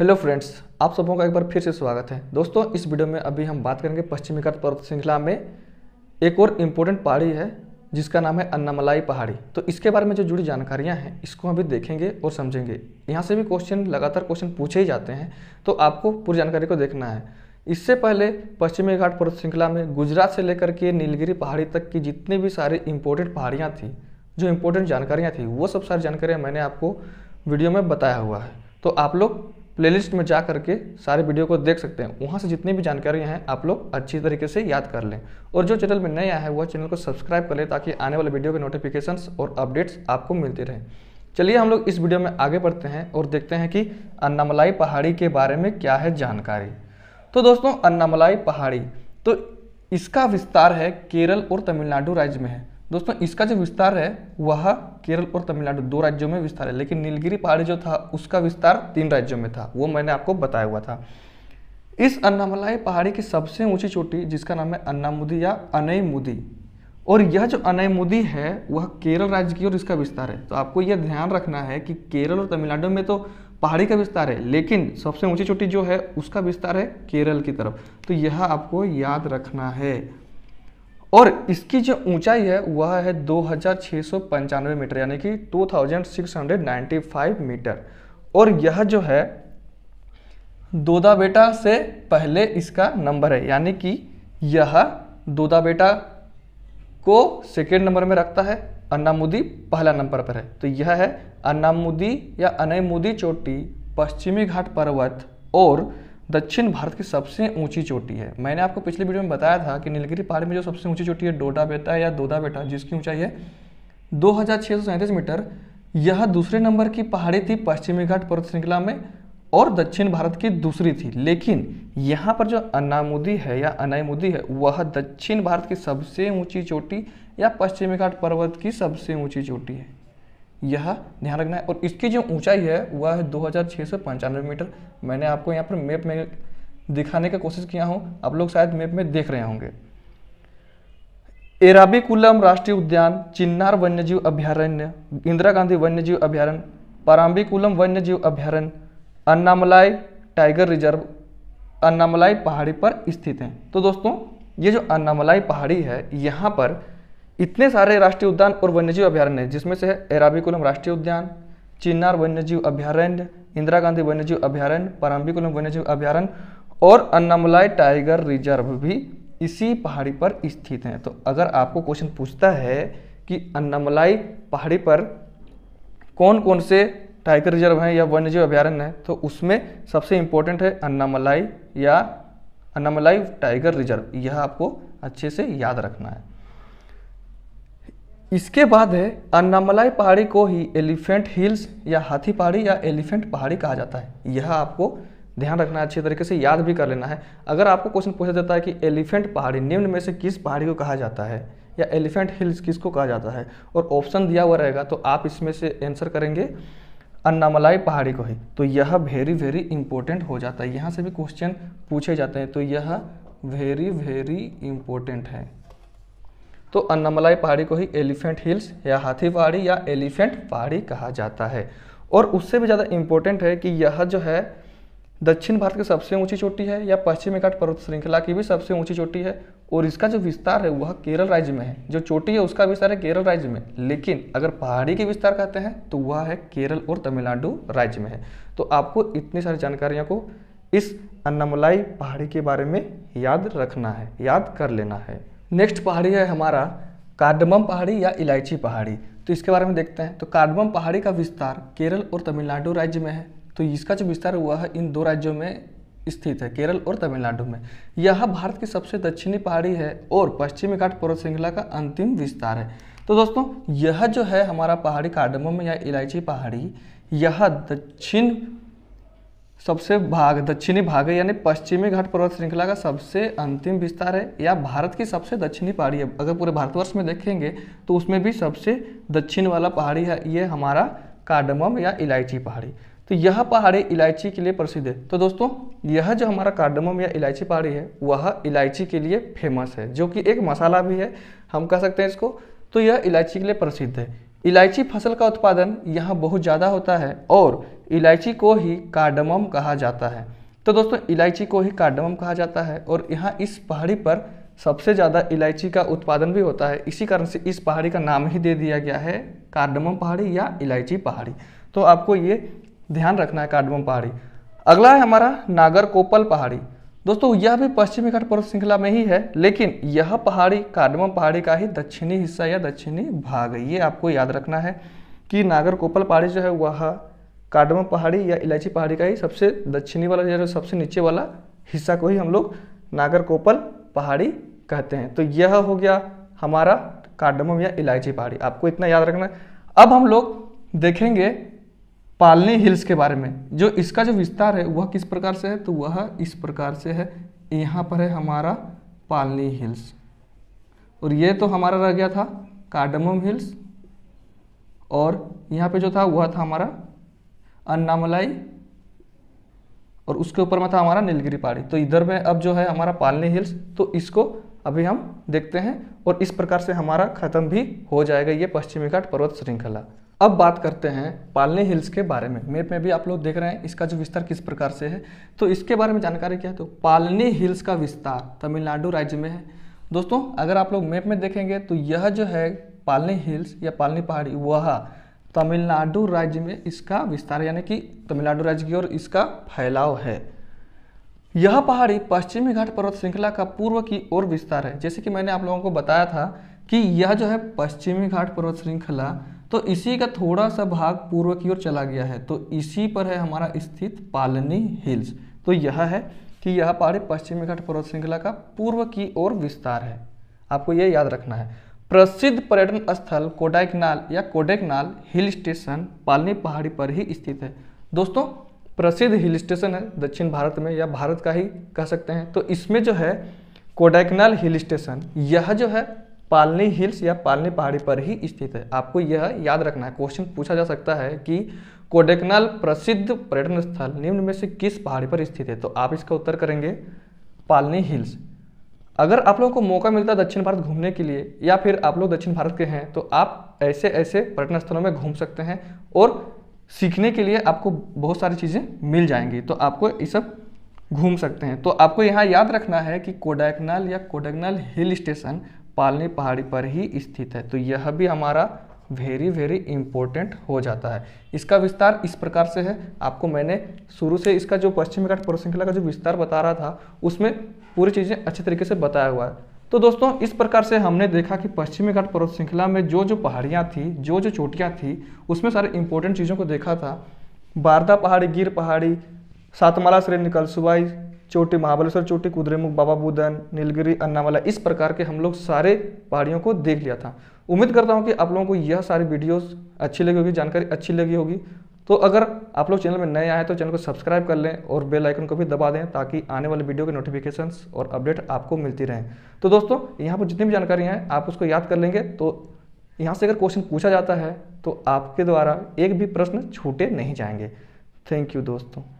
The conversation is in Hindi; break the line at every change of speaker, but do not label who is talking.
हेलो फ्रेंड्स आप सबों का एक बार फिर से स्वागत है दोस्तों इस वीडियो में अभी हम बात करेंगे पश्चिमी घाट पर्वत श्रृंखला में एक और इम्पोर्टेंट पहाड़ी है जिसका नाम है अन्नामलाई पहाड़ी तो इसके बारे में जो जुड़ी जानकारियां हैं इसको अभी देखेंगे और समझेंगे यहाँ से भी क्वेश्चन लगातार क्वेश्चन पूछे ही जाते हैं तो आपको पूरी जानकारी को देखना है इससे पहले पश्चिमी घाट पर्वत श्रृंखला में गुजरात से लेकर के नीलगिरी पहाड़ी तक की जितनी भी सारी इम्पोर्टेंट पहाड़ियाँ थी जो इम्पोर्टेंट जानकारियाँ थी वो सब सारी जानकारियाँ मैंने आपको वीडियो में बताया हुआ है तो आप लोग प्लेलिस्ट में जा करके सारे वीडियो को देख सकते हैं वहाँ से जितनी भी जानकारियाँ हैं आप लोग अच्छी तरीके से याद कर लें और जो चैनल में नया है वह चैनल को सब्सक्राइब कर लें ताकि आने वाले वीडियो के नोटिफिकेशंस और अपडेट्स आपको मिलते रहें चलिए हम लोग इस वीडियो में आगे बढ़ते हैं और देखते हैं कि अन्नामलाई पहाड़ी के बारे में क्या है जानकारी तो दोस्तों अन्नामलाई पहाड़ी तो इसका विस्तार है केरल और तमिलनाडु राज्य में है दोस्तों इसका जो विस्तार है वह केरल और तमिलनाडु दो राज्यों में विस्तार है लेकिन नीलगिरी पहाड़ी जो था उसका विस्तार तीन राज्यों में था वो मैंने आपको बताया हुआ था इस अन्नामलाई पहाड़ी की सबसे ऊंची चोटी जिसका नाम है अन्नामुदी या अनय मुदी और यह जो अनय मुदी है वह केरल राज्य की और इसका विस्तार है तो आपको यह ध्यान रखना है कि केरल और तमिलनाडु में तो पहाड़ी का विस्तार है लेकिन सबसे ऊंची चोटी जो है उसका विस्तार है केरल की तरफ तो यह आपको याद रखना है और इसकी जो ऊंचाई है वह है दो मीटर यानी कि 2695 मीटर और यह जो है दोदा बेटा से पहले इसका नंबर है यानी कि यह दोदा बेटा को सेकेंड नंबर में रखता है अन्नामुदी पहला नंबर पर है तो यह है अन्नामुदी या अनयमुदी चोटी पश्चिमी घाट पर्वत और दक्षिण भारत की सबसे ऊंची चोटी है मैंने आपको पिछले वीडियो में बताया था कि नीलगिरी पहाड़ में जो सबसे ऊंची चोटी है डोडा बेटा या दोदा बेटा जिसकी ऊंचाई है दो मीटर यह दूसरे नंबर की पहाड़ी थी पश्चिमी घाट पर्वत श्रृंखला में और दक्षिण भारत की दूसरी थी लेकिन यहाँ पर जो अनामुदी है या अनायमुदी है वह दक्षिण भारत की सबसे ऊंची चोटी या पश्चिमी घाट पर्वत की सबसे ऊंची चोटी है यह ध्यान रखना है और इसकी जो ऊंचाई है वह है दो मीटर मैंने आपको यहाँ पर मैप में दिखाने का कोशिश किया हूँ आप लोग शायद मैप में देख रहे होंगे एराबिकुलम राष्ट्रीय उद्यान चिन्नार वन्यजीव अभ्यारण्य इंदिरा गांधी वन्यजीव अभ्यारण्य पाराम्बिकुलम वन्यजीव अभ्यारण्य अन्नामलाई टाइगर रिजर्व अन्नामलाई पहाड़ी पर स्थित हैं तो दोस्तों ये जो अन्नामलाई पहाड़ी है यहाँ पर इतने सारे राष्ट्रीय उद्यान और वन्यजीव अभ्यारण्य जिसमें से है एराबिकुलम राष्ट्रीय उद्यान चिन्नार वन्यजीव अभ्यारण्य इंदिरा गांधी वन्यजीव अभ्यारण्य पराम्बिकुलम वन्यजीव अभ्यारण्य और अन्नामलाई टाइगर रिजर्व भी इसी पहाड़ी पर स्थित हैं तो अगर आपको क्वेश्चन पूछता है कि अन्नामलाई पहाड़ी पर कौन कौन से टाइगर रिजर्व हैं या वन्यजीव अभ्यारण्य हैं तो उसमें सबसे इम्पोर्टेंट है अन्नामलाई या अन्नामलाई टाइगर रिजर्व यह आपको अच्छे से याद रखना है इसके बाद है अन्नामलाई पहाड़ी को ही एलिफेंट हिल्स या हाथी पहाड़ी या एलिफेंट पहाड़ी कहा जाता है यह आपको ध्यान रखना अच्छे तरीके से याद भी कर लेना है अगर आपको क्वेश्चन पूछा जाता है कि एलिफेंट पहाड़ी निम्न में से किस पहाड़ी को कहा जाता है या एलिफेंट हिल्स किसको कहा जाता है और ऑप्शन दिया हुआ रहेगा तो आप इसमें से आंसर करेंगे अन्नामलाई पहाड़ी को ही तो यह वेरी वेरी इंपॉर्टेंट हो जाता है यहाँ से भी क्वेश्चन पूछे जाते हैं तो यह वेरी वेरी इंपॉर्टेंट है तो अन्नामलाई पहाड़ी को ही एलिफेंट हिल्स या हाथी पहाड़ी या एलिफेंट पहाड़ी कहा जाता है और उससे भी ज़्यादा इम्पोर्टेंट है कि यह जो है दक्षिण भारत की सबसे ऊंची चोटी है या पश्चिमी घाट पर्वत श्रृंखला की भी सबसे ऊंची चोटी है और इसका जो विस्तार है वह केरल राज्य में है जो चोटी है उसका विस्तार है केरल राज्य में लेकिन अगर पहाड़ी के विस्तार कहते हैं तो वह है केरल और तमिलनाडु राज्य में है तो आपको इतनी सारी जानकारियाँ को इस अन्नामलाई पहाड़ी के बारे में याद रखना है याद कर लेना है नेक्स्ट पहाड़ी है हमारा कार्डमम पहाड़ी या इलायची पहाड़ी तो इसके बारे में देखते हैं तो कार्डमम पहाड़ी का विस्तार केरल और तमिलनाडु राज्य में है तो इसका जो विस्तार हुआ है इन दो राज्यों में स्थित है केरल और तमिलनाडु में यह भारत की सबसे दक्षिणी पहाड़ी है और पश्चिमी घाट पर्वत श्रृंखला का अंतिम विस्तार है तो दोस्तों यह जो है हमारा पहाड़ी कार्डमम या इलायची पहाड़ी यह दक्षिण सबसे भाग दक्षिणी भाग है यानी पश्चिमी घाट पर्वत श्रृंखला का सबसे अंतिम विस्तार है या भारत की सबसे दक्षिणी पहाड़ी है अगर पूरे भारतवर्ष में देखेंगे तो उसमें भी सबसे दक्षिण वाला पहाड़ी है ये हमारा कार्डमम या इलायची पहाड़ी तो यह पहाड़ी इलायची के लिए प्रसिद्ध है तो दोस्तों यह जो हमारा कार्डमम या इलायची पहाड़ी है वह इलायची के लिए फेमस है जो कि एक मसाला भी है हम कह सकते हैं इसको तो यह इलायची के लिए प्रसिद्ध है इलायची फसल का उत्पादन यहाँ बहुत ज़्यादा होता है और इलायची को ही कार्डमम कहा जाता है तो दोस्तों इलायची को ही कार्डमम कहा जाता है और यहाँ इस पहाड़ी पर सबसे ज़्यादा इलायची का उत्पादन भी होता है इसी कारण से इस पहाड़ी का नाम ही दे दिया गया है कार्डमम पहाड़ी या इलायची पहाड़ी तो आपको ये ध्यान रखना है कार्डमम पहाड़ी अगला है हमारा नागरकोपल पहाड़ी दोस्तों यह भी पश्चिमी घाट पर्वत श्रृंखला में ही है लेकिन यह पहाड़ी कार्डमम पहाड़ी का ही दक्षिणी हिस्सा या दक्षिणी भाग ये आपको याद रखना है कि नागरकोपल पहाड़ी जो है वह कार्डमम पहाड़ी या इलायची पहाड़ी का ही सबसे दक्षिणी वाला जो सबसे नीचे वाला हिस्सा को ही हम लोग नागरकोपल पहाड़ी कहते हैं तो यह हो गया हमारा कार्डमम या इलायची पहाड़ी आपको इतना याद रखना अब हम लोग देखेंगे पालनी हिल्स के बारे में जो इसका जो विस्तार है वह किस प्रकार से है तो वह इस प्रकार से है यहाँ पर है हमारा पालनी हिल्स और ये तो हमारा रह गया था कार्डमम हिल्स और यहाँ पे जो था वह था हमारा अन्नामलाई और उसके ऊपर में था हमारा नीलगिरी पहाड़ी तो इधर में अब जो है हमारा पालनी हिल्स तो इसको अभी हम देखते हैं और इस प्रकार से हमारा ख़त्म भी हो जाएगा ये पश्चिमी घाट पर्वत श्रृंखला अब बात करते हैं पालनी हिल्स के बारे में मैप में भी आप लोग देख रहे हैं इसका जो विस्तार किस प्रकार से है तो इसके बारे में जानकारी क्या है तो पालनी हिल्स का विस्तार तमिलनाडु राज्य में है दोस्तों अगर आप लोग मैप में देखेंगे तो यह जो है पालनी हिल्स या पालनी पहाड़ी वह तमिलनाडु राज्य में इसका विस्तार यानी कि तमिलनाडु राज्य की ओर इसका फैलाव है यह पहाड़ी पश्चिमी घाट पर्वत श्रृंखला का पूर्व की ओर विस्तार है जैसे कि मैंने आप लोगों को बताया था कि यह जो है पश्चिमी घाट पर्वत श्रृंखला तो इसी का थोड़ा सा भाग पूर्व की ओर चला गया है तो इसी पर है हमारा स्थित पालनी हिल्स तो यह है कि यह पहाड़ी पश्चिमी घाट पर्वत श्रृंखला का पूर्व की ओर विस्तार है आपको यह याद रखना है प्रसिद्ध पर्यटन स्थल कोडाइकनाल या कोडेकनाल हिल स्टेशन पालनी पहाड़ी पर ही स्थित है दोस्तों प्रसिद्ध हिल स्टेशन है दक्षिण भारत में या भारत का ही कह सकते हैं तो इसमें जो है कोडाइकनाल हिल स्टेशन यह जो है पालनी हिल्स या पालनी पहाड़ी पर ही स्थित है आपको यह याद रखना है क्वेश्चन पूछा जा सकता है कि कोडेकनाल प्रसिद्ध पर्यटन स्थल निम्न में से किस पहाड़ी पर स्थित है तो आप इसका उत्तर करेंगे पालनी हिल्स अगर आप लोगों को मौका मिलता है दक्षिण भारत घूमने के लिए या फिर आप लोग दक्षिण भारत के हैं तो आप ऐसे ऐसे पर्यटन स्थलों में घूम सकते हैं और सीखने के लिए आपको बहुत सारी चीज़ें मिल जाएंगी तो आपको ये सब घूम सकते हैं तो आपको यहाँ याद रखना है कि कोडैकनाल या कोडाइकनाल हिल स्टेशन पालनी पहाड़ी पर ही स्थित है तो यह भी हमारा वेरी वेरी इंपॉर्टेंट हो जाता है इसका विस्तार इस प्रकार से है आपको मैंने शुरू से इसका जो पश्चिम घाट श्रृंखला का जो विस्तार बता रहा था उसमें पूरी चीज़ें अच्छे तरीके से बताया हुआ है तो दोस्तों इस प्रकार से हमने देखा कि पश्चिमी घाट पर्वत श्रृंखला में जो जो पहाड़ियाँ थी जो जो चोटियाँ थी उसमें सारे इंपॉर्टेंट चीज़ों को देखा था बारदा पहाड़ी गिर पहाड़ी सातमाला श्रेणी सुबाई चोटी महाबलेश्वर चोटी कुद्रेमुख बाबा बुदन नीलगिरी अन्नामला इस प्रकार के हम लोग सारे पहाड़ियों को देख लिया था उम्मीद करता हूँ कि आप लोगों को यह सारी वीडियोस अच्छी लगी होगी जानकारी अच्छी लगी होगी तो अगर आप लोग चैनल में नए आए तो चैनल को सब्सक्राइब कर लें और बेल आइकन को भी दबा दें ताकि आने वाले वीडियो के नोटिफिकेशंस और अपडेट आपको मिलती रहें तो दोस्तों यहाँ पर जितनी भी जानकारियाँ हैं आप उसको याद कर लेंगे तो यहाँ से अगर क्वेश्चन पूछा जाता है तो आपके द्वारा एक भी प्रश्न छूटे नहीं जाएंगे थैंक यू दोस्तों